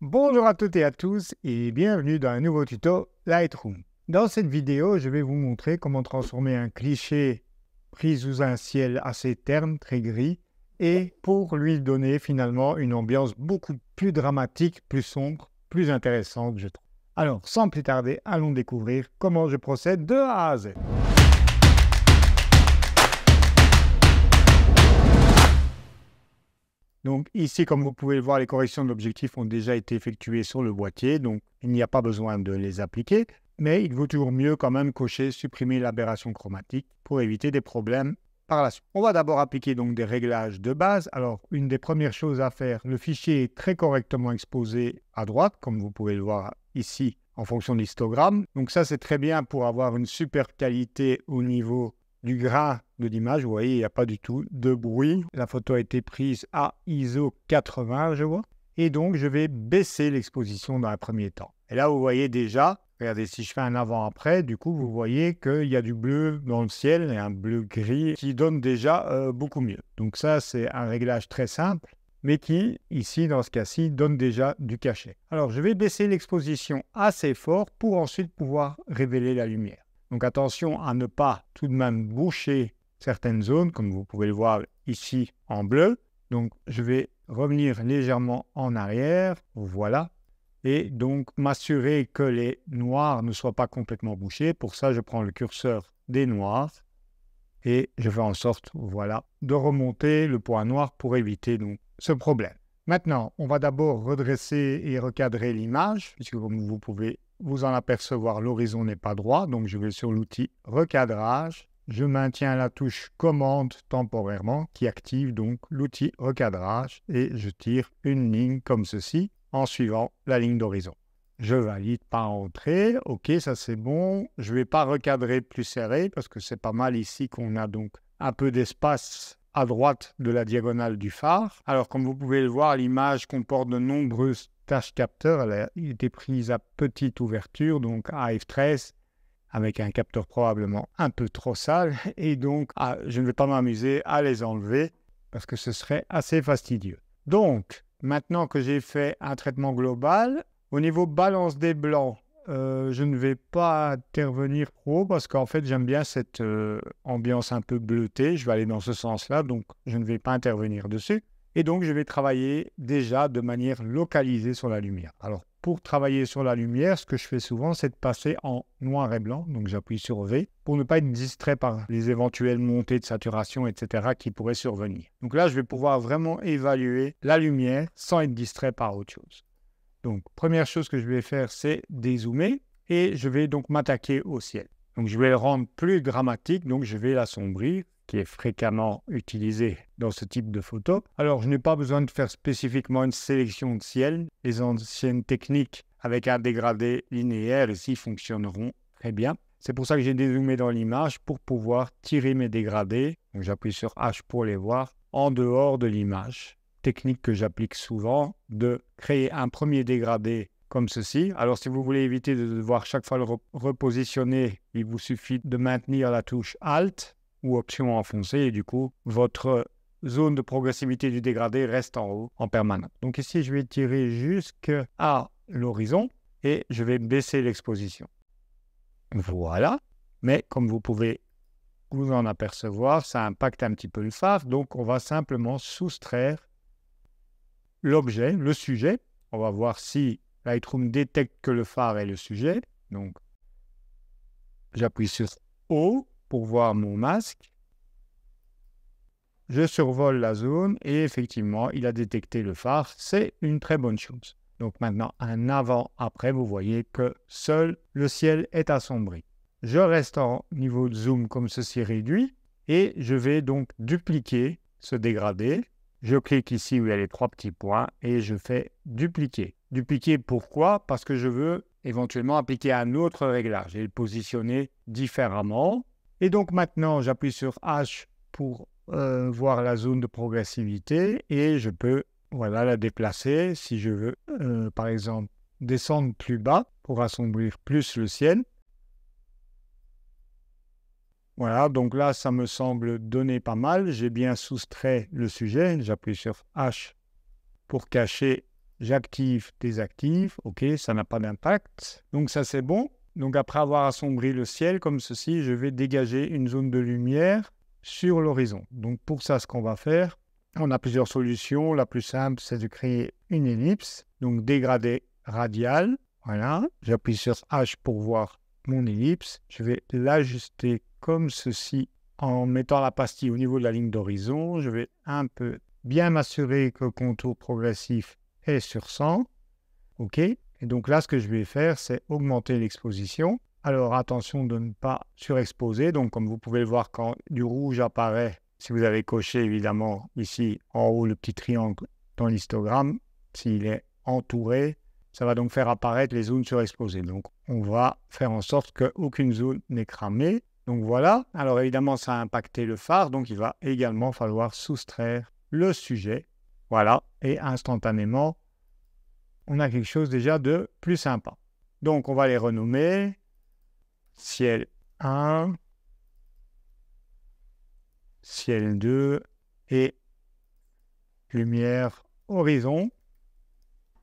Bonjour à toutes et à tous et bienvenue dans un nouveau tuto Lightroom. Dans cette vidéo, je vais vous montrer comment transformer un cliché pris sous un ciel assez terne, très gris, et pour lui donner finalement une ambiance beaucoup plus dramatique, plus sombre, plus intéressante, je trouve. Alors, sans plus tarder, allons découvrir comment je procède de A à Z. Donc ici, comme vous pouvez le voir, les corrections l'objectif ont déjà été effectuées sur le boîtier, donc il n'y a pas besoin de les appliquer, mais il vaut toujours mieux quand même cocher supprimer l'aberration chromatique pour éviter des problèmes par la suite. On va d'abord appliquer donc des réglages de base. Alors, une des premières choses à faire, le fichier est très correctement exposé à droite, comme vous pouvez le voir ici en fonction de l'histogramme. Donc ça, c'est très bien pour avoir une super qualité au niveau du gras de l'image. Vous voyez, il n'y a pas du tout de bruit. La photo a été prise à ISO 80, je vois. Et donc, je vais baisser l'exposition dans un premier temps. Et là, vous voyez déjà, regardez, si je fais un avant-après, du coup, vous voyez qu'il y a du bleu dans le ciel et un bleu gris qui donne déjà euh, beaucoup mieux. Donc ça, c'est un réglage très simple mais qui, ici, dans ce cas-ci, donne déjà du cachet. Alors, je vais baisser l'exposition assez fort pour ensuite pouvoir révéler la lumière. Donc attention à ne pas tout de même boucher certaines zones, comme vous pouvez le voir ici en bleu. Donc je vais revenir légèrement en arrière, voilà, et donc m'assurer que les noirs ne soient pas complètement bouchés. Pour ça, je prends le curseur des noirs et je fais en sorte, voilà, de remonter le point noir pour éviter ce problème. Maintenant, on va d'abord redresser et recadrer l'image, puisque vous pouvez vous en apercevoir, l'horizon n'est pas droit, donc je vais sur l'outil recadrage. Je maintiens la touche commande temporairement qui active donc l'outil recadrage et je tire une ligne comme ceci en suivant la ligne d'horizon. Je valide par entrée, ok ça c'est bon. Je ne vais pas recadrer plus serré parce que c'est pas mal ici qu'on a donc un peu d'espace à droite de la diagonale du phare. Alors comme vous pouvez le voir, l'image comporte de nombreuses Tash capteur, il était pris à petite ouverture, donc à F13, avec un capteur probablement un peu trop sale. Et donc, ah, je ne vais pas m'amuser à les enlever parce que ce serait assez fastidieux. Donc, maintenant que j'ai fait un traitement global, au niveau balance des blancs, euh, je ne vais pas intervenir trop parce qu'en fait, j'aime bien cette euh, ambiance un peu bleutée. Je vais aller dans ce sens-là, donc je ne vais pas intervenir dessus. Et donc, je vais travailler déjà de manière localisée sur la lumière. Alors, pour travailler sur la lumière, ce que je fais souvent, c'est de passer en noir et blanc. Donc, j'appuie sur V pour ne pas être distrait par les éventuelles montées de saturation, etc., qui pourraient survenir. Donc là, je vais pouvoir vraiment évaluer la lumière sans être distrait par autre chose. Donc, première chose que je vais faire, c'est dézoomer et je vais donc m'attaquer au ciel. Donc, je vais le rendre plus dramatique. Donc, je vais l'assombrir qui est fréquemment utilisé dans ce type de photo. Alors, je n'ai pas besoin de faire spécifiquement une sélection de ciel. Les anciennes techniques avec un dégradé linéaire ici fonctionneront très bien. C'est pour ça que j'ai dézoomé dans l'image pour pouvoir tirer mes dégradés. Donc, j'appuie sur H pour les voir en dehors de l'image. Technique que j'applique souvent de créer un premier dégradé comme ceci. Alors si vous voulez éviter de devoir chaque fois le repositionner, il vous suffit de maintenir la touche Alt ou option enfoncée, et du coup, votre zone de progressivité du dégradé reste en haut en permanence. Donc ici, je vais tirer jusqu'à l'horizon et je vais baisser l'exposition. Voilà. Mais comme vous pouvez vous en apercevoir, ça impacte un petit peu le phare. Donc on va simplement soustraire l'objet, le sujet. On va voir si Lightroom détecte que le phare est le sujet. Donc j'appuie sur O pour voir mon masque. Je survole la zone et effectivement, il a détecté le phare. C'est une très bonne chose. Donc maintenant, un avant-après, vous voyez que seul le ciel est assombri. Je reste en niveau de zoom comme ceci réduit et je vais donc dupliquer ce dégradé. Je clique ici où il y a les trois petits points et je fais dupliquer. Dupliquer pourquoi Parce que je veux éventuellement appliquer un autre réglage et le positionner différemment. Et donc maintenant, j'appuie sur H pour euh, voir la zone de progressivité et je peux voilà, la déplacer si je veux, euh, par exemple, descendre plus bas pour assombrir plus le ciel. Voilà, donc là, ça me semble donner pas mal. J'ai bien soustrait le sujet. J'appuie sur H pour cacher. J'active, désactive. OK, ça n'a pas d'impact. Donc ça, c'est bon. Donc après avoir assombri le ciel comme ceci, je vais dégager une zone de lumière sur l'horizon. Donc pour ça, ce qu'on va faire, on a plusieurs solutions. La plus simple, c'est de créer une ellipse, donc dégradé radial. Voilà, j'appuie sur H pour voir mon ellipse. Je vais l'ajuster comme ceci en mettant la pastille au niveau de la ligne d'horizon. Je vais un peu bien m'assurer que le contour progressif est sur 100. OK et donc là, ce que je vais faire, c'est augmenter l'exposition. Alors attention de ne pas surexposer. Donc comme vous pouvez le voir, quand du rouge apparaît, si vous avez coché évidemment ici en haut le petit triangle dans l'histogramme, s'il est entouré, ça va donc faire apparaître les zones surexposées. Donc on va faire en sorte qu'aucune zone n'est cramée. Donc voilà, alors évidemment ça a impacté le phare, donc il va également falloir soustraire le sujet. Voilà, et instantanément, on a quelque chose déjà de plus sympa. Donc on va les renommer ciel 1, ciel 2 et lumière horizon.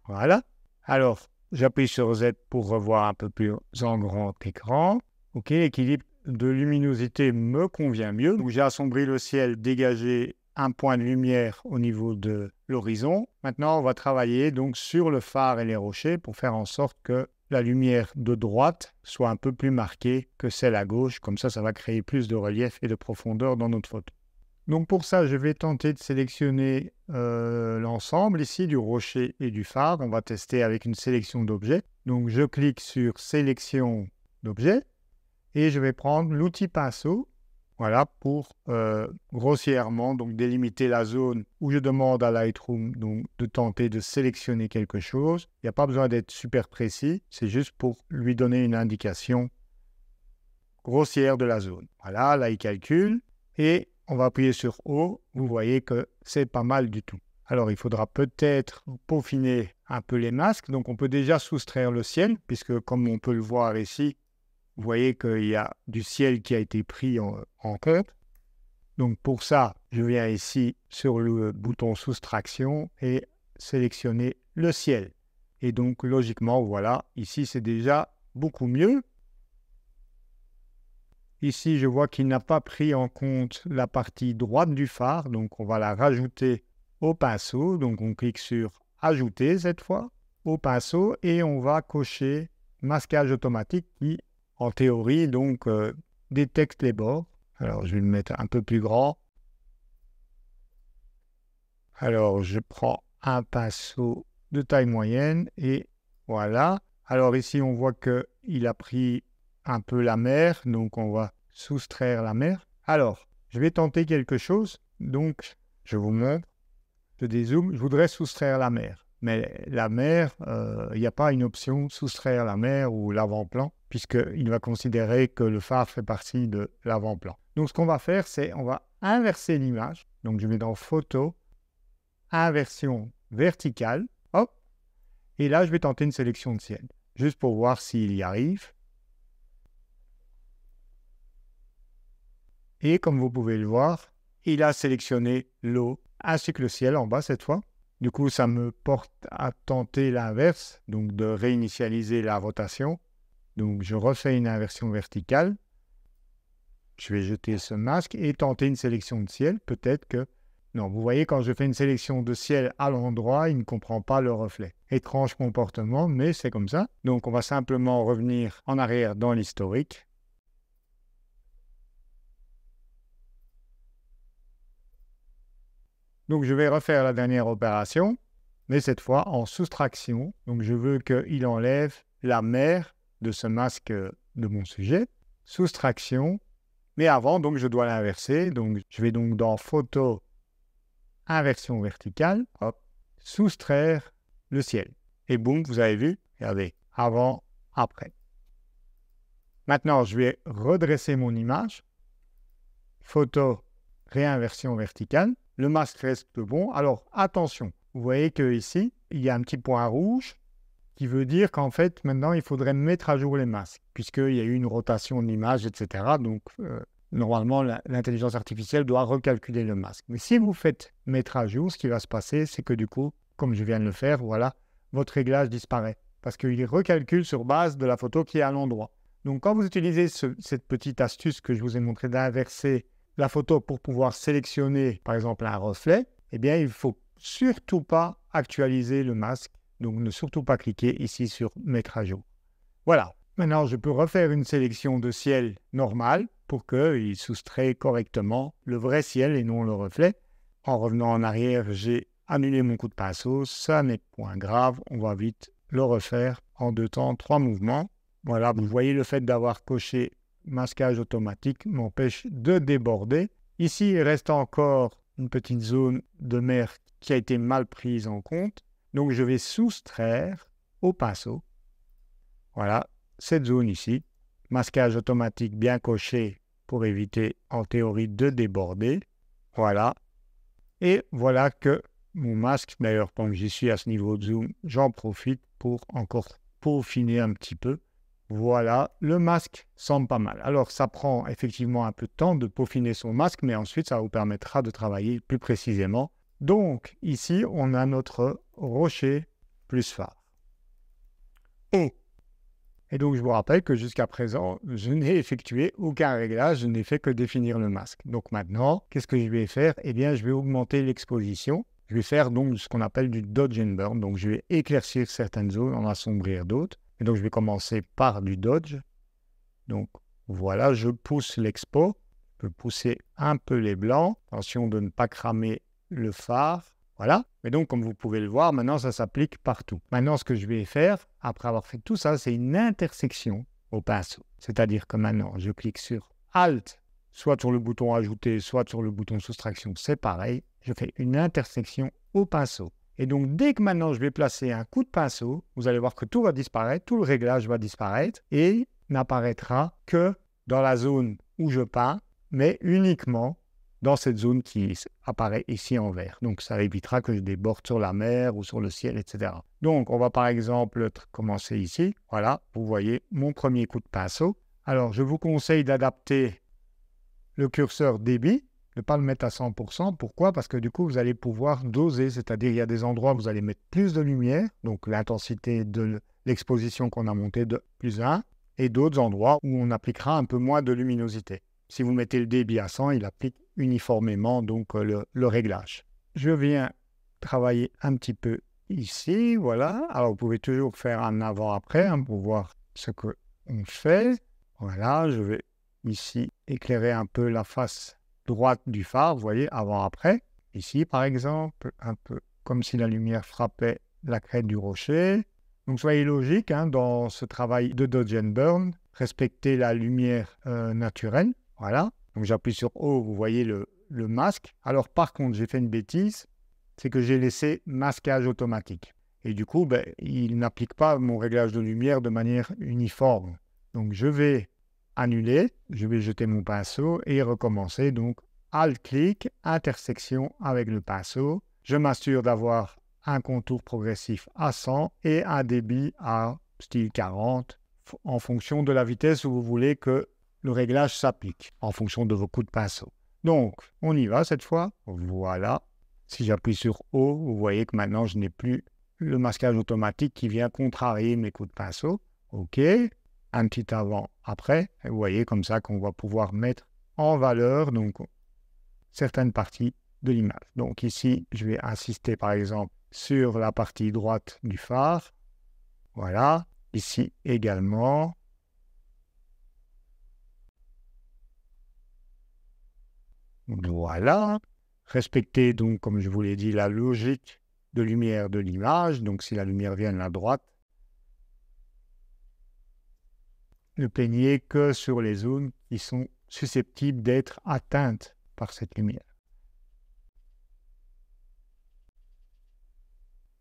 Voilà. Alors, j'appuie sur Z pour revoir un peu plus en grand écran. OK, l'équilibre de luminosité me convient mieux. Donc j'ai assombri le ciel dégagé un point de lumière au niveau de l'horizon. Maintenant, on va travailler donc sur le phare et les rochers pour faire en sorte que la lumière de droite soit un peu plus marquée que celle à gauche. Comme ça, ça va créer plus de relief et de profondeur dans notre photo. Donc pour ça, je vais tenter de sélectionner euh, l'ensemble ici du rocher et du phare. On va tester avec une sélection d'objets. Donc je clique sur sélection d'objets et je vais prendre l'outil pinceau voilà pour euh, grossièrement donc délimiter la zone où je demande à Lightroom de tenter de sélectionner quelque chose. Il n'y a pas besoin d'être super précis, c'est juste pour lui donner une indication grossière de la zone. Voilà, là il calcule et on va appuyer sur O. Vous voyez que c'est pas mal du tout. Alors il faudra peut-être peaufiner un peu les masques. Donc on peut déjà soustraire le ciel puisque comme on peut le voir ici, vous voyez qu'il y a du ciel qui a été pris en, compte. Donc pour ça, je viens ici sur le bouton soustraction et sélectionner le ciel. Et donc logiquement, voilà, ici c'est déjà beaucoup mieux. Ici, je vois qu'il n'a pas pris en compte la partie droite du phare, donc on va la rajouter au pinceau. Donc on clique sur Ajouter cette fois au pinceau et on va cocher masquage automatique qui en théorie, donc, euh, détecte les bords. Alors, je vais le mettre un peu plus grand. Alors, je prends un pinceau de taille moyenne et voilà. Alors ici, on voit qu'il a pris un peu la mer, donc on va soustraire la mer. Alors, je vais tenter quelque chose. Donc, je vous montre, je dézoome, je voudrais soustraire la mer. Mais la mer, euh, il n'y a pas une option soustraire la mer ou l'avant-plan puisqu'il va considérer que le phare fait partie de l'avant-plan. Donc ce qu'on va faire, c'est on va inverser l'image. Donc je vais dans Photo, Inversion verticale, hop, et là je vais tenter une sélection de ciel, juste pour voir s'il y arrive. Et comme vous pouvez le voir, il a sélectionné l'eau ainsi que le ciel en bas cette fois. Du coup, ça me porte à tenter l'inverse, donc de réinitialiser la rotation. Donc, je refais une inversion verticale. Je vais jeter ce masque et tenter une sélection de ciel. Peut-être que... Non, vous voyez, quand je fais une sélection de ciel à l'endroit, il ne comprend pas le reflet. Étrange comportement, mais c'est comme ça. Donc, on va simplement revenir en arrière dans l'historique. Donc, je vais refaire la dernière opération, mais cette fois en soustraction. Donc, je veux qu'il enlève la mer de ce masque de mon sujet, soustraction. Mais avant, donc, je dois l'inverser. Donc, je vais donc dans photo, inversion verticale, soustraire le ciel. Et boum, vous avez vu, regardez, avant, après. Maintenant, je vais redresser mon image. Photo, réinversion verticale. Le masque reste bon. Alors, attention, vous voyez que ici, il y a un petit point rouge qui veut dire qu'en fait, maintenant, il faudrait mettre à jour les masques, puisqu'il y a eu une rotation de l'image, etc. Donc, euh, normalement, l'intelligence artificielle doit recalculer le masque. Mais si vous faites mettre à jour, ce qui va se passer, c'est que du coup, comme je viens de le faire, voilà, votre réglage disparaît, parce qu'il recalcule sur base de la photo qui est à l'endroit. Donc, quand vous utilisez cette petite astuce que je vous ai montrée d'inverser la photo pour pouvoir sélectionner, par exemple, un reflet, eh bien, il ne faut surtout pas actualiser le masque donc ne surtout pas cliquer ici sur Mettre à jour. Voilà. Maintenant, je peux refaire une sélection de ciel normal pour qu'il soustrait correctement le vrai ciel et non le reflet. En revenant en arrière, j'ai annulé mon coup de pinceau. Ça n'est point grave. On va vite le refaire en deux temps, trois mouvements. Voilà, vous voyez le fait d'avoir coché masquage automatique m'empêche de déborder. Ici, il reste encore une petite zone de mer qui a été mal prise en compte. Donc je vais soustraire au pinceau, voilà, cette zone ici. Masquage automatique bien coché pour éviter en théorie de déborder. Voilà. Et voilà que mon masque, d'ailleurs, que j'y suis à ce niveau de zoom, j'en profite pour encore peaufiner un petit peu. Voilà, le masque semble pas mal. Alors, ça prend effectivement un peu de temps de peaufiner son masque, mais ensuite, ça vous permettra de travailler plus précisément donc, ici, on a notre rocher plus phare. Et, et donc, je vous rappelle que jusqu'à présent, je n'ai effectué aucun réglage, je n'ai fait que définir le masque. Donc maintenant, qu'est-ce que je vais faire Eh bien, je vais augmenter l'exposition. Je vais faire donc ce qu'on appelle du dodge and burn. Donc, je vais éclaircir certaines zones, en assombrir d'autres. Et donc, je vais commencer par du dodge. Donc, voilà, je pousse l'expo. Je peux pousser un peu les blancs. Attention de ne pas cramer le phare, voilà. Mais donc, comme vous pouvez le voir, maintenant, ça s'applique partout. Maintenant, ce que je vais faire, après avoir fait tout ça, c'est une intersection au pinceau. C'est-à-dire que maintenant, je clique sur Alt, soit sur le bouton Ajouter, soit sur le bouton Soustraction, c'est pareil. Je fais une intersection au pinceau. Et donc, dès que maintenant je vais placer un coup de pinceau, vous allez voir que tout va disparaître, tout le réglage va disparaître et n'apparaîtra que dans la zone où je peins, mais uniquement dans cette zone qui apparaît ici en vert. Donc ça évitera que je déborde sur la mer ou sur le ciel, etc. Donc on va par exemple commencer ici. Voilà, vous voyez mon premier coup de pinceau. Alors je vous conseille d'adapter le curseur débit, ne pas le mettre à 100%. Pourquoi Parce que du coup vous allez pouvoir doser, c'est-à-dire il y a des endroits où vous allez mettre plus de lumière, donc l'intensité de l'exposition qu'on a montée de plus 1, et d'autres endroits où on appliquera un peu moins de luminosité. Si vous mettez le débit à 100, il applique uniformément donc euh, le, réglage. Je viens travailler un petit peu ici, voilà. Alors vous pouvez toujours faire un avant-après hein, pour voir ce que fait. Voilà, je vais ici éclairer un peu la face droite du phare, vous voyez, avant-après. Ici, par exemple, un peu comme si la lumière frappait la crête du rocher. Donc soyez logique hein, dans ce travail de Dodge and Burn, respecter la lumière euh, naturelle, voilà. Donc j'appuie sur O, vous voyez le, masque. Alors par contre, j'ai fait une bêtise, c'est que j'ai laissé masquage automatique. Et du coup, ben, il n'applique pas mon réglage de lumière de manière uniforme. Donc je vais annuler, je vais jeter mon pinceau et recommencer. Donc alt click intersection avec le pinceau. Je m'assure d'avoir un contour progressif à 100 et un débit à style 40 en fonction de la vitesse où vous voulez que le réglage s'applique en fonction de vos coups de pinceau. Donc, on y va cette fois. Voilà. Si j'appuie sur haut, vous voyez que maintenant, je n'ai plus le masquage automatique qui vient contrarier mes coups de pinceau. OK. Un petit avant, après. Et vous voyez comme ça qu'on va pouvoir mettre en valeur donc, certaines parties de l'image. Donc ici, je vais insister par exemple sur la partie droite du phare. Voilà. Ici également. Voilà. Respecter, donc, comme je vous l'ai dit, la logique de lumière de l'image. Donc, si la lumière vient de la droite, ne peignez que sur les zones qui sont susceptibles d'être atteintes par cette lumière.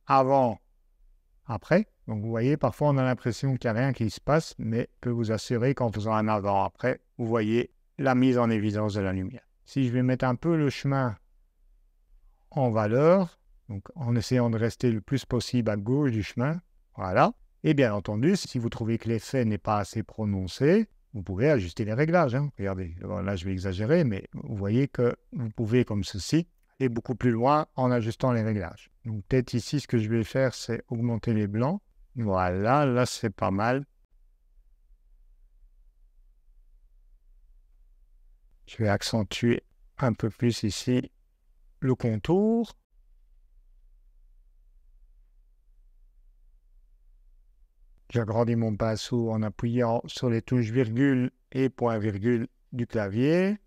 Avant, après. Donc vous voyez, parfois on a l'impression qu'il n'y a rien qui se passe, mais je peux vous assurer qu'en faisant un avant-après, vous voyez la mise en évidence de la lumière si je vais mettre un peu le chemin en valeur, donc en essayant de rester le plus possible à gauche du chemin, voilà. Et bien entendu, si vous trouvez que l'effet n'est pas assez prononcé, vous pouvez ajuster les réglages. Hein. Regardez, là je vais exagérer, mais vous voyez que vous pouvez, comme ceci, aller beaucoup plus loin en ajustant les réglages. Donc peut-être ici, ce que je vais faire, c'est augmenter les blancs. Voilà, là c'est pas mal. Je vais accentuer un peu plus ici le contour. J'agrandis mon pinceau en appuyant sur les touches virgule et point virgule du clavier.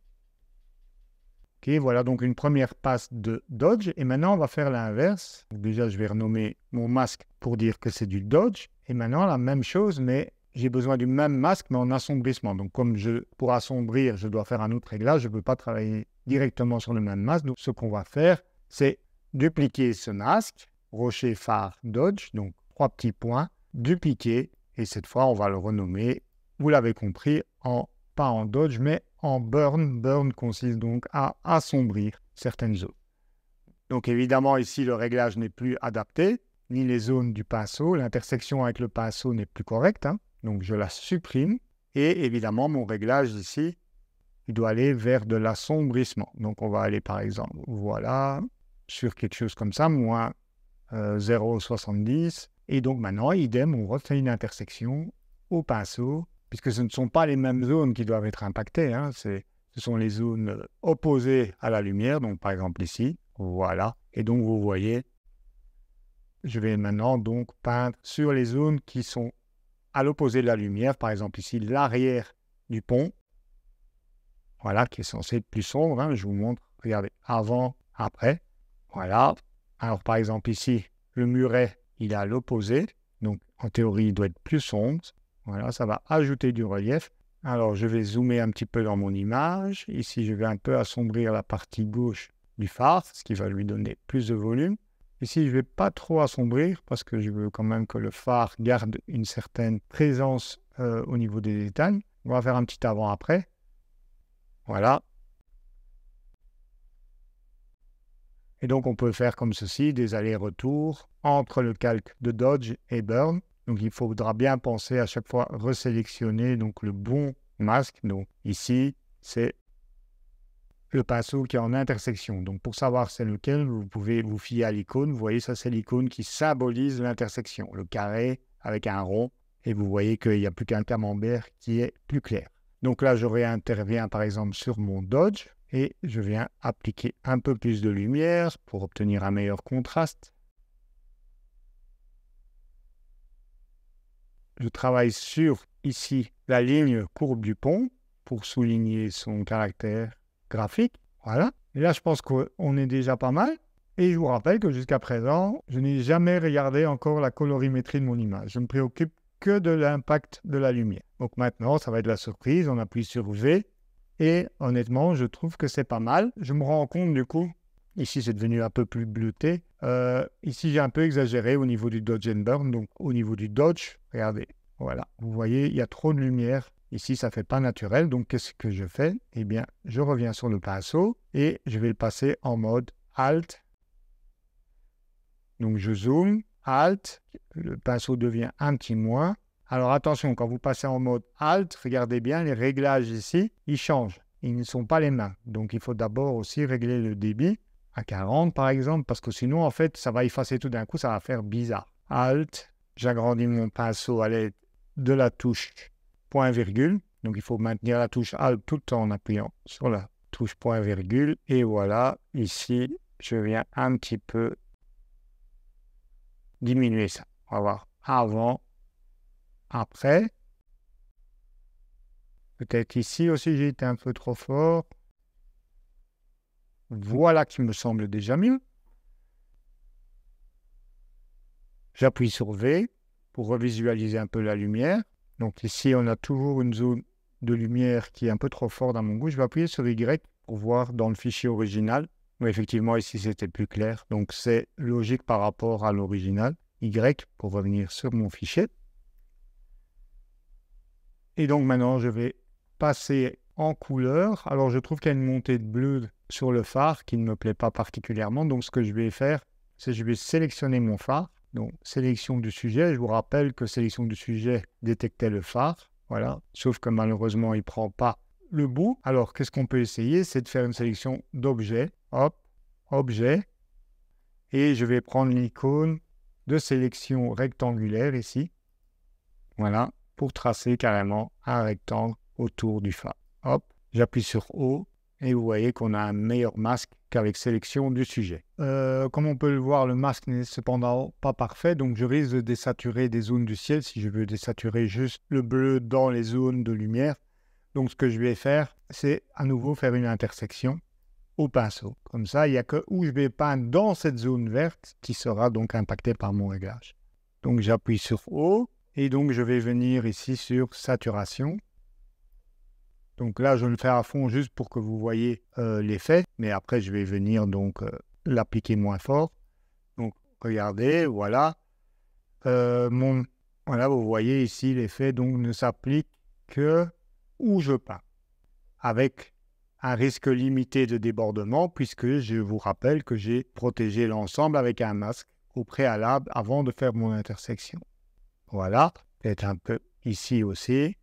Ok, voilà donc une première passe de dodge. Et maintenant, on va faire l'inverse. Déjà, je vais renommer mon masque pour dire que c'est du dodge. Et maintenant, la même chose, mais j'ai besoin du même masque, mais en assombrissement. Donc, comme je, pour assombrir, je dois faire un autre réglage, je ne peux pas travailler directement sur le même masque. Donc, ce qu'on va faire, c'est dupliquer ce masque, rocher, phare, dodge, donc trois petits points, dupliquer, et cette fois, on va le renommer, vous l'avez compris, pas en dodge, mais en burn. Burn consiste donc à assombrir certaines zones. Donc évidemment, ici, le réglage n'est plus adapté, ni les zones du pinceau. L'intersection avec le pinceau n'est plus correcte. Hein. Donc je la supprime et évidemment mon réglage ici, il doit aller vers de l'assombrissement. Donc on va aller par exemple, voilà, sur quelque chose comme ça, moins 0,70. Euh, et donc maintenant, idem, on refait une intersection au pinceau, puisque ce ne sont pas les mêmes zones qui doivent être impactées. Hein. ce sont les zones opposées à la lumière, donc par exemple ici, voilà. Et donc vous voyez, je vais maintenant donc peindre sur les zones qui sont à l'opposé de la lumière, par exemple ici l'arrière du pont, voilà, qui est censé être plus sombre. Hein, je vous montre, regardez, avant, après, voilà. Alors par exemple ici, le muret, il est à l'opposé, donc en théorie, il doit être plus sombre. Voilà, ça va ajouter du relief. Alors je vais zoomer un petit peu dans mon image. Ici, je vais un peu assombrir la partie gauche du phare, ce qui va lui donner plus de volume. Ici, je ne vais pas trop assombrir parce que je veux quand même que le phare garde une certaine présence euh, au niveau des détails. On va faire un petit avant-après. Voilà. Et donc, on peut faire comme ceci, des allers-retours entre le calque de Dodge et Burn. Donc, il faudra bien penser à chaque fois resélectionner donc, le bon masque. Donc, ici, c'est le pinceau qui est en intersection. Donc pour savoir c'est lequel, vous pouvez vous fier à l'icône. Vous voyez, ça c'est l'icône qui symbolise l'intersection, le carré avec un rond. Et vous voyez qu'il n'y a plus qu'un camembert qui est plus clair. Donc là, je réinterviens par exemple sur mon Dodge et je viens appliquer un peu plus de lumière pour obtenir un meilleur contraste. Je travaille sur ici la ligne courbe du pont pour souligner son caractère graphique. Voilà. Et là, je pense qu'on est déjà pas mal. Et je vous rappelle que jusqu'à présent, je n'ai jamais regardé encore la colorimétrie de mon image. Je me préoccupe que de l'impact de la lumière. Donc maintenant, ça va être la surprise. On appuie sur V. Et honnêtement, je trouve que c'est pas mal. Je me rends compte du coup, ici c'est devenu un peu plus bleuté. Euh, ici, j'ai un peu exagéré au niveau du dodge and burn. Donc au niveau du dodge, regardez. Voilà, vous voyez, il y a trop de lumière Ici, ça ne fait pas naturel, donc qu'est-ce que je fais Eh bien, je reviens sur le pinceau et je vais le passer en mode Alt. Donc, je zoome, Alt, le pinceau devient un petit moins. Alors, attention, quand vous passez en mode Alt, regardez bien, les réglages ici, ils changent. Ils ne sont pas les mêmes. Donc, il faut d'abord aussi régler le débit à 40, par exemple, parce que sinon, en fait, ça va effacer tout d'un coup, ça va faire bizarre. Alt, j'agrandis mon pinceau à l'aide de la touche point virgule. Donc il faut maintenir la touche Alt tout le temps en appuyant sur la touche point virgule. Et voilà, ici, je viens un petit peu diminuer ça. On va voir avant, après. Peut-être ici aussi, j'ai été un peu trop fort. Voilà qui me semble déjà mieux. J'appuie sur V pour revisualiser un peu la lumière. Donc ici, on a toujours une zone de lumière qui est un peu trop forte dans mon goût. Je vais appuyer sur Y pour voir dans le fichier original. Mais effectivement, ici, c'était plus clair. Donc c'est logique par rapport à l'original. Y pour revenir sur mon fichier. Et donc maintenant, je vais passer en couleur. Alors je trouve qu'il y a une montée de bleu sur le phare qui ne me plaît pas particulièrement. Donc ce que je vais faire, c'est je vais sélectionner mon phare donc, sélection du sujet, je vous rappelle que sélection du sujet détectait le phare, voilà, sauf que malheureusement, il ne prend pas le bout. Alors, qu'est-ce qu'on peut essayer C'est de faire une sélection d'objets, hop, objet, et je vais prendre l'icône de sélection rectangulaire ici, voilà, pour tracer carrément un rectangle autour du phare. Hop, j'appuie sur O, et vous voyez qu'on a un meilleur masque qu'avec sélection du sujet. Euh, comme on peut le voir, le masque n'est cependant pas parfait, donc je risque de désaturer des zones du ciel si je veux désaturer juste le bleu dans les zones de lumière. Donc ce que je vais faire, c'est à nouveau faire une intersection au pinceau. Comme ça, il n'y a que où je vais peindre dans cette zone verte qui sera donc impactée par mon réglage. Donc j'appuie sur O et donc je vais venir ici sur saturation donc là, je le fais à fond juste pour que vous voyez euh, l'effet. Mais après, je vais venir donc euh, l'appliquer moins fort. Donc regardez, voilà. Euh, voilà, vous voyez ici l'effet donc ne s'applique que où je peins, avec un risque limité de débordement puisque je vous rappelle que j'ai protégé l'ensemble avec un masque au préalable avant de faire mon intersection. Voilà, peut-être un peu ici aussi.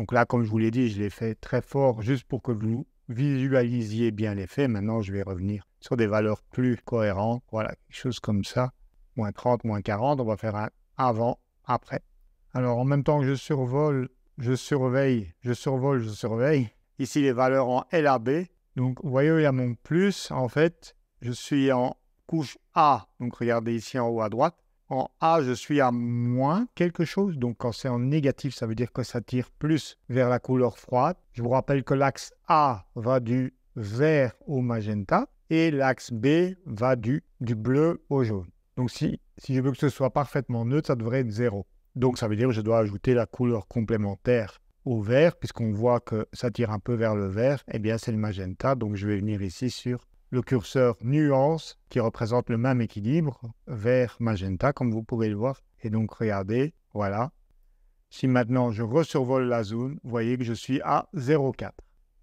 Donc là, comme je vous l'ai dit, je l'ai fait très fort juste pour que vous visualisiez bien l'effet. Maintenant, je vais revenir sur des valeurs plus cohérentes. Voilà, quelque chose comme ça. Moins 30, moins 40. On va faire un avant, après. Alors, en même temps que je survole, je surveille, je survole, je surveille. Ici, les valeurs en LAB. Donc, vous voyez, il y a mon plus. En fait, je suis en couche A. Donc, regardez ici en haut à droite. En A, je suis à moins quelque chose. Donc quand c'est en négatif, ça veut dire que ça tire plus vers la couleur froide. Je vous rappelle que l'axe A va du vert au magenta et l'axe B va du, bleu au jaune. Donc si, si je veux que ce soit parfaitement neutre, ça devrait être 0. Donc ça veut dire que je dois ajouter la couleur complémentaire au vert, puisqu'on voit que ça tire un peu vers le vert, eh bien c'est le magenta. Donc je vais venir ici sur le curseur nuance qui représente le même équilibre vers magenta, comme vous pouvez le voir. Et donc, regardez, voilà. Si maintenant je resurvole la zone, vous voyez que je suis à 0,4.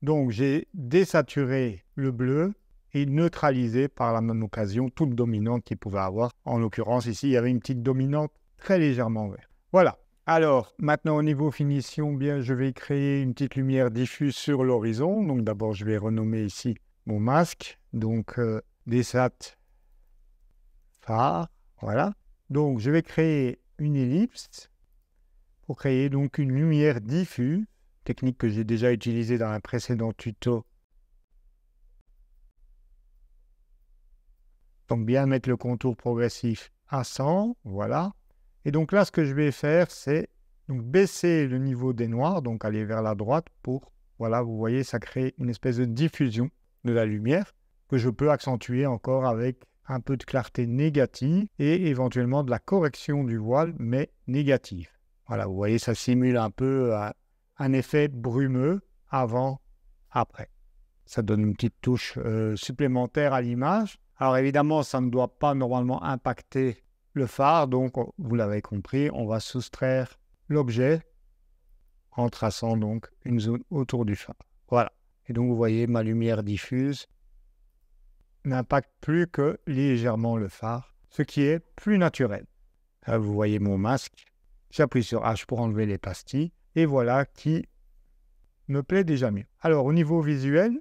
Donc, j'ai désaturé le bleu et neutralisé par la même occasion toute dominante qu'il pouvait avoir. En l'occurrence, ici, il y avait une petite dominante très légèrement verte. Voilà. Alors, maintenant au niveau finition, bien, je vais créer une petite lumière diffuse sur l'horizon. Donc d'abord, je vais renommer ici mon masque donc euh, des SAT phares, voilà. Donc je vais créer une ellipse pour créer donc une lumière diffuse, technique que j'ai déjà utilisée dans un précédent tuto. Donc bien mettre le contour progressif à 100, voilà. Et donc là, ce que je vais faire, c'est donc baisser le niveau des noirs, donc aller vers la droite pour, voilà, vous voyez, ça crée une espèce de diffusion de la lumière que je peux accentuer encore avec un peu de clarté négative et éventuellement de la correction du voile, mais négative. Voilà, vous voyez, ça simule un peu euh, un, effet brumeux avant, après. Ça donne une petite touche euh, supplémentaire à l'image. Alors évidemment, ça ne doit pas normalement impacter le phare, donc vous l'avez compris, on va soustraire l'objet en traçant donc une zone autour du phare. Voilà. Et donc vous voyez ma lumière diffuse n'impacte plus que légèrement le phare, ce qui est plus naturel. Ah, vous voyez mon masque, j'appuie sur H pour enlever les pastilles, et voilà qui me plaît déjà mieux. Alors au niveau visuel,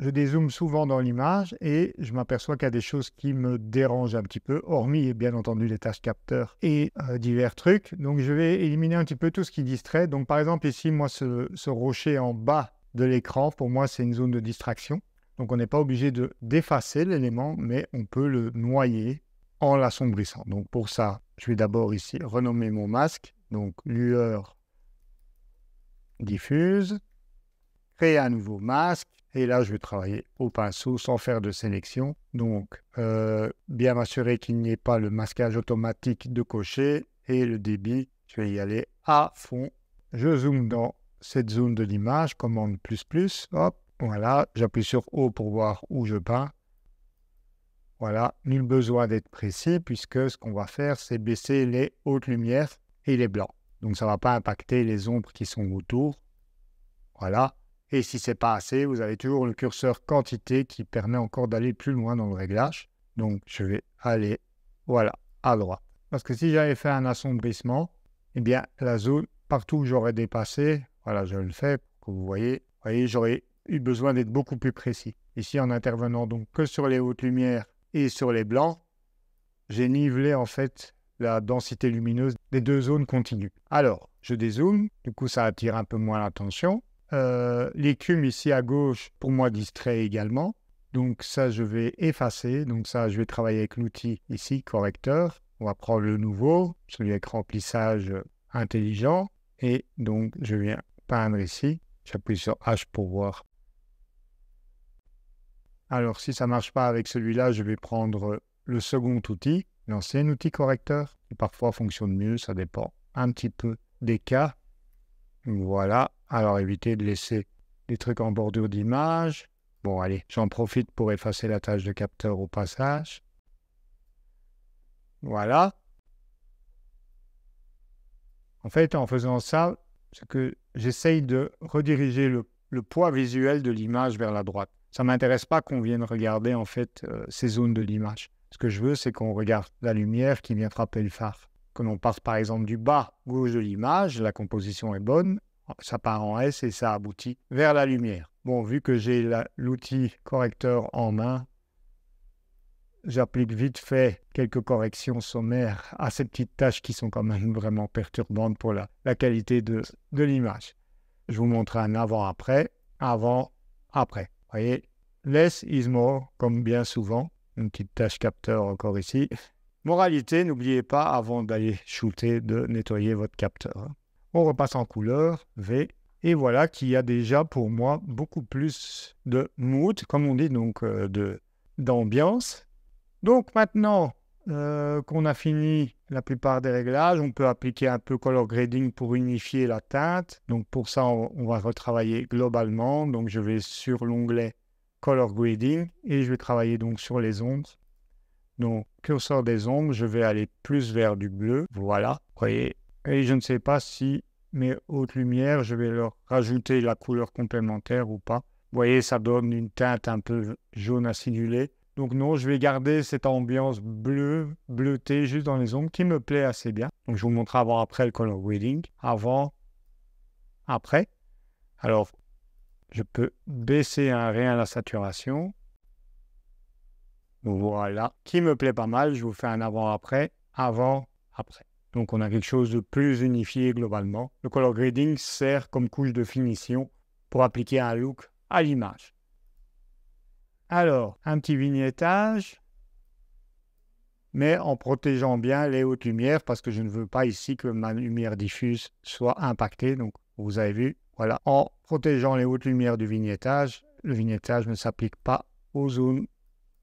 je dézoome souvent dans l'image et je m'aperçois qu'il y a des choses qui me dérangent un petit peu, hormis bien entendu les tâches capteurs et euh, divers trucs. Donc je vais éliminer un petit peu tout ce qui distrait. Donc par exemple ici, moi, ce rocher en bas de l'écran, pour moi, c'est une zone de distraction. Donc on n'est pas obligé de d'effacer l'élément, mais on peut le noyer en l'assombrissant. Donc pour ça, je vais d'abord ici renommer mon masque, donc lueur diffuse, créer un nouveau masque, et là je vais travailler au pinceau sans faire de sélection. Donc euh, bien m'assurer qu'il n'y ait pas le masquage automatique de cocher, et le débit, je vais y aller à fond. Je zoome dans cette zone de l'image, commande plus plus, hop, voilà, j'appuie sur haut pour voir où je peins. Voilà, nul besoin d'être précis puisque ce qu'on va faire, c'est baisser les hautes lumières et les blancs. Donc ça ne va pas impacter les ombres qui sont autour. Voilà. Et si ce n'est pas assez, vous avez toujours le curseur quantité qui permet encore d'aller plus loin dans le réglage. Donc je vais aller, voilà, à droite. Parce que si j'avais fait un assombrissement, eh bien la zone partout où j'aurais dépassé, voilà, je le fais que vous voyez, vous voyez, j'aurais eu besoin d'être beaucoup plus précis. Ici, en intervenant donc que sur les hautes lumières et sur les blancs, j'ai nivelé en fait la densité lumineuse des deux zones continues. Alors, je dézoome, du coup ça attire un peu moins l'attention. Euh, l'écume ici à gauche, pour moi, distrait également. Donc ça, je vais effacer. Donc ça, je vais travailler avec l'outil ici, correcteur. On va prendre le nouveau, celui avec remplissage intelligent. Et donc, je viens peindre ici. J'appuie sur H pour voir alors, si ça ne marche pas avec celui-là, je vais prendre euh, le second outil, l'ancien outil correcteur, qui parfois fonctionne mieux, ça dépend un petit peu des cas. Voilà, alors évitez de laisser des trucs en bordure d'image. Bon, allez, j'en profite pour effacer la tâche de capteur au passage. Voilà. En fait, en faisant ça, c'est que j'essaye de rediriger le poids visuel de l'image vers la droite ça ne m'intéresse pas qu'on vienne regarder en fait euh, ces zones de l'image. Ce que je veux, c'est qu'on regarde la lumière qui vient frapper le phare. Quand on passe par exemple du bas gauche de l'image, la composition est bonne, ça part en S et ça aboutit vers la lumière. Bon, vu que j'ai l'outil correcteur en main, j'applique vite fait quelques corrections sommaires à ces petites tâches qui sont quand même vraiment perturbantes pour la, qualité de, de l'image. Je vous montre un avant-après, avant-après voyez, less is more, comme bien souvent. Une petite tâche capteur encore ici. Moralité, n'oubliez pas, avant d'aller shooter, de nettoyer votre capteur. Hein. On repasse en couleur, V. Et voilà qu'il y a déjà pour moi beaucoup plus de mood, comme on dit, donc euh, de d'ambiance. Donc maintenant, euh, qu'on a fini la plupart des réglages. On peut appliquer un peu color grading pour unifier la teinte. Donc pour ça, on, va retravailler globalement. Donc je vais sur l'onglet color grading et je vais travailler donc sur les ondes Donc curseur des ondes je vais aller plus vers du bleu. Voilà, vous voyez. Et je ne sais pas si mes hautes lumières, je vais leur rajouter la couleur complémentaire ou pas. Vous voyez, ça donne une teinte un peu jaune acidulée. Donc non, je vais garder cette ambiance bleue, bleutée juste dans les ombres qui me plaît assez bien. Donc je vous montre avant après le color grading. Avant, après. Alors, je peux baisser un rien la saturation. Voilà, qui me plaît pas mal. Je vous fais un avant-après, avant, après. Donc on a quelque chose de plus unifié globalement. Le color grading sert comme couche de finition pour appliquer un look à l'image. Alors, un petit vignettage, mais en protégeant bien les hautes lumières parce que je ne veux pas ici que ma lumière diffuse soit impactée. Donc, vous avez vu, voilà, en protégeant les hautes lumières du vignettage, le vignettage ne s'applique pas aux zones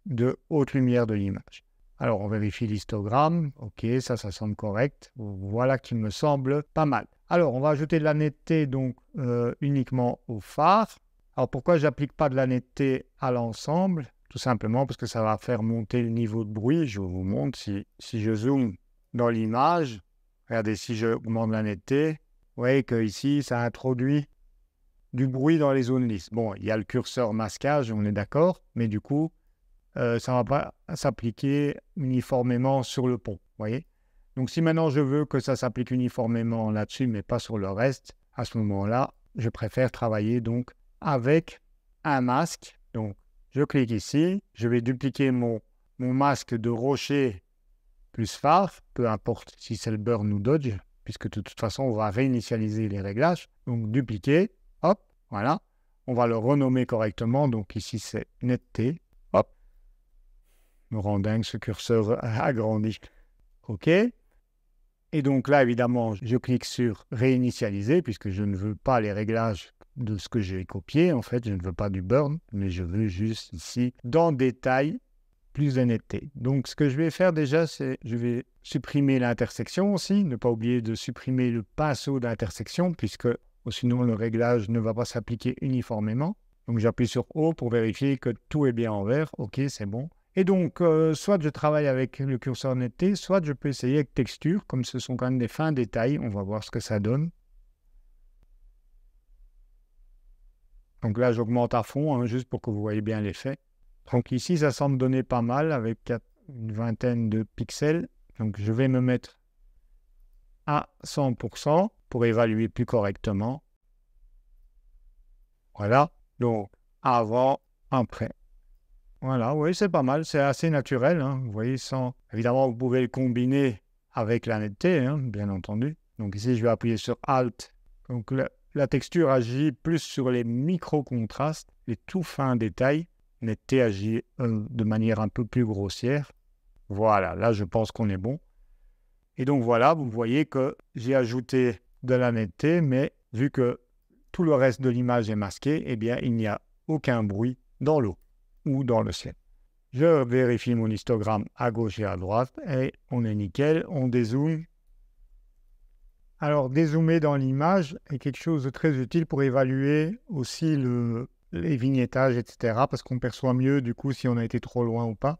de haute lumière de l'image. Alors, on vérifie l'histogramme. OK, ça, ça semble correct. Voilà qui me semble pas mal. Alors, on va ajouter de la netteté donc euh, uniquement au phare. Alors pourquoi j'applique pas de la netteté à l'ensemble Tout simplement parce que ça va faire monter le niveau de bruit. Je vous montre, si, si je zoome dans l'image, regardez, si je augmente la netteté, vous voyez qu'ici, ça introduit du bruit dans les zones lisses. Bon, il y a le curseur masquage, on est d'accord, mais du coup, euh, ça ne va pas s'appliquer uniformément sur le pont, voyez Donc si maintenant je veux que ça s'applique uniformément là-dessus, mais pas sur le reste, à ce moment-là, je préfère travailler donc avec un masque. Donc, je clique ici, je vais dupliquer mon, mon masque de rocher plus phare, peu importe si c'est le burn ou dodge, puisque de toute façon, on va réinitialiser les réglages. Donc, dupliquer, hop, voilà. On va le renommer correctement. Donc, ici, c'est netteté. Hop. Me rend dingue ce curseur agrandi. OK. Et donc là, évidemment, je clique sur réinitialiser puisque je ne veux pas les réglages de ce que j'ai copié. En fait, je ne veux pas du burn, mais je veux juste ici, dans détail, plus netteté. Donc, ce que je vais faire déjà, c'est je vais supprimer l'intersection aussi, ne pas oublier de supprimer le pinceau d'intersection, puisque oh, sinon le réglage ne va pas s'appliquer uniformément. Donc, j'appuie sur O pour vérifier que tout est bien en vert. OK, c'est bon. Et donc, euh, soit je travaille avec le curseur netteté, soit je peux essayer avec texture, comme ce sont quand même des fins détails. On va voir ce que ça donne. Donc là, j'augmente à fond, hein, juste pour que vous voyez bien l'effet. Donc ici, ça semble donner pas mal avec une vingtaine de pixels. Donc je vais me mettre à 100% pour évaluer plus correctement. Voilà, donc avant, après. Voilà, oui, c'est pas mal, c'est assez naturel. Hein. Vous voyez, sans... évidemment, vous pouvez le combiner avec la netteté, hein, bien entendu. Donc ici, je vais appuyer sur Alt. Donc là, la texture agit plus sur les micro-contrastes, les tout fins détails, Netteté agit euh, de manière un peu plus grossière. Voilà, là je pense qu'on est bon. Et donc voilà, vous voyez que j'ai ajouté de la netteté, mais vu que tout le reste de l'image est masqué, eh bien il n'y a aucun bruit dans l'eau ou dans le ciel. Je vérifie mon histogramme à gauche et à droite et on est nickel. On dézoome alors, dézoomer dans l'image est quelque chose de très utile pour évaluer aussi les vignettages, etc., parce qu'on perçoit mieux du coup si on a été trop loin ou pas.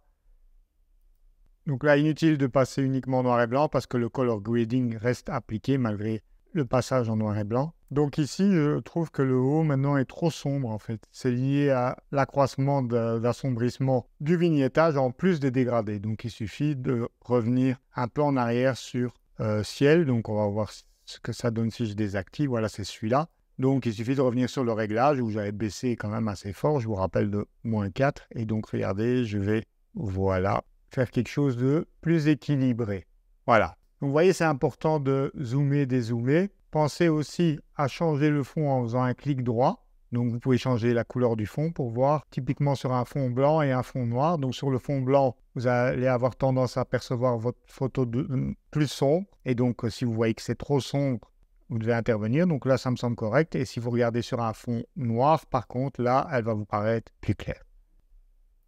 Donc là, inutile de passer uniquement noir et blanc parce que le color grading reste appliqué malgré le passage en noir et blanc. Donc ici, je trouve que le haut maintenant est trop sombre en fait. C'est lié à l'accroissement d'assombrissement du vignettage en plus des dégradés. Donc il suffit de revenir un peu en arrière sur euh, ciel. Donc on va voir ce que ça donne si je désactive. Voilà, c'est celui-là. Donc, il suffit de revenir sur le réglage où j'avais baissé quand même assez fort. Je vous rappelle de moins 4. Et donc, regardez, je vais, voilà, faire quelque chose de plus équilibré. Voilà. Donc, vous voyez, c'est important de zoomer, dézoomer. Pensez aussi à changer le fond en faisant un clic droit. Donc vous pouvez changer la couleur du fond pour voir typiquement sur un fond blanc et un fond noir. Donc sur le fond blanc, vous allez avoir tendance à percevoir votre photo euh, plus sombre. Et donc euh, si vous voyez que c'est trop sombre, vous devez intervenir. Donc là, ça me semble correct. Et si vous regardez sur un fond noir, par contre, là, elle va vous paraître plus claire.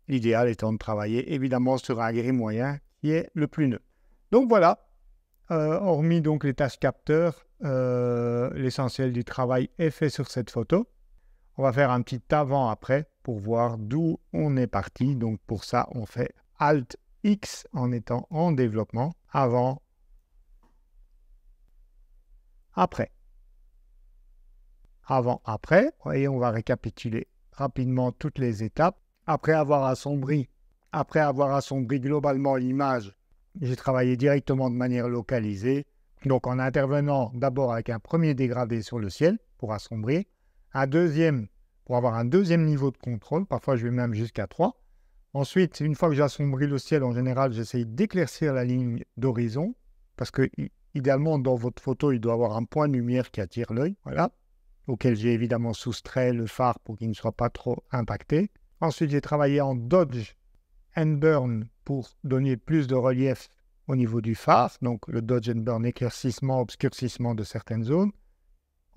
L'idéal étant de travailler évidemment sur un gris moyen qui est le plus neutre. Donc voilà, euh, hormis donc les tâches capteurs, l'essentiel du travail est fait sur cette photo. On va faire un petit avant-après pour voir d'où on est parti. Donc pour ça, on fait Alt X en étant en développement avant après. Avant après, et on va récapituler rapidement toutes les étapes. Après avoir assombri, après avoir assombri globalement l'image, j'ai travaillé directement de manière localisée. Donc en intervenant d'abord avec un premier dégradé sur le ciel pour assombrir, un deuxième pour avoir un deuxième niveau de contrôle. Parfois, je vais même jusqu'à 3. Ensuite, une fois que j'assombris le ciel, en général, j'essaye d'éclaircir la ligne d'horizon parce que idéalement, dans votre photo, il doit avoir un point de lumière qui attire l'œil, voilà, auquel j'ai évidemment soustrait le phare pour qu'il ne soit pas trop impacté. Ensuite, j'ai travaillé en dodge and burn pour donner plus de relief au niveau du phare, donc le dodge and burn, éclaircissement, obscurcissement de certaines zones.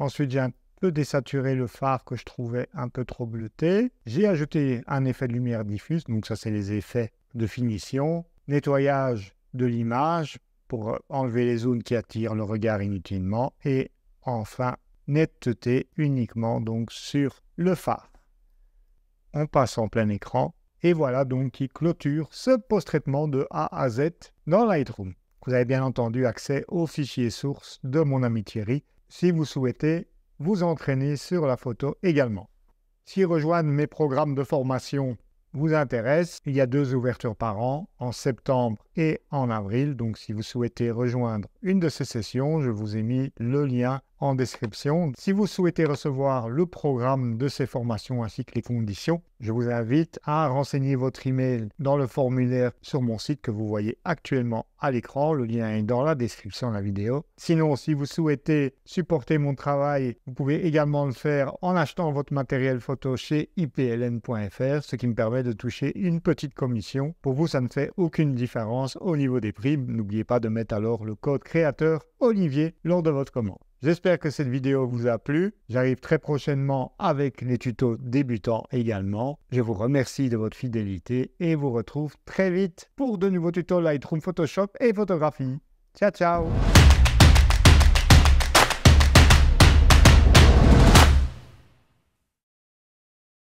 Ensuite, j'ai un désaturer le phare que je trouvais un peu trop bleuté. J'ai ajouté un effet de lumière diffuse, donc ça c'est les effets de finition. Nettoyage de l'image pour euh, enlever les zones qui attirent le regard inutilement. Et enfin, netteté uniquement donc sur le phare. On passe en plein écran. Et voilà donc qui clôture ce post-traitement de A à Z dans Lightroom. Vous avez bien entendu accès au fichier source de mon ami Thierry. Si vous souhaitez, vous entraîner sur la photo également. Si rejoindre mes programmes de formation vous intéresse, il y a deux ouvertures par an, en septembre et en avril. Donc si vous souhaitez rejoindre une de ces sessions, je vous ai mis le lien en description. Si vous souhaitez recevoir le programme de ces formations ainsi que les conditions, je vous invite à renseigner votre email dans le formulaire sur mon site que vous voyez actuellement à l'écran. Le lien est dans la description de la vidéo. Sinon, si vous souhaitez supporter mon travail, vous pouvez également le faire en achetant votre matériel photo chez ipln.fr, ce qui me permet de toucher une petite commission. Pour vous, ça ne fait aucune différence au niveau des prix. N'oubliez pas de mettre alors le code créateur Olivier lors de votre commande. J'espère que cette vidéo vous a plu. J'arrive très prochainement avec les tutos débutants également. Je vous remercie de votre fidélité et vous retrouve très vite pour de nouveaux tutos Lightroom, Photoshop et photographie. Ciao, ciao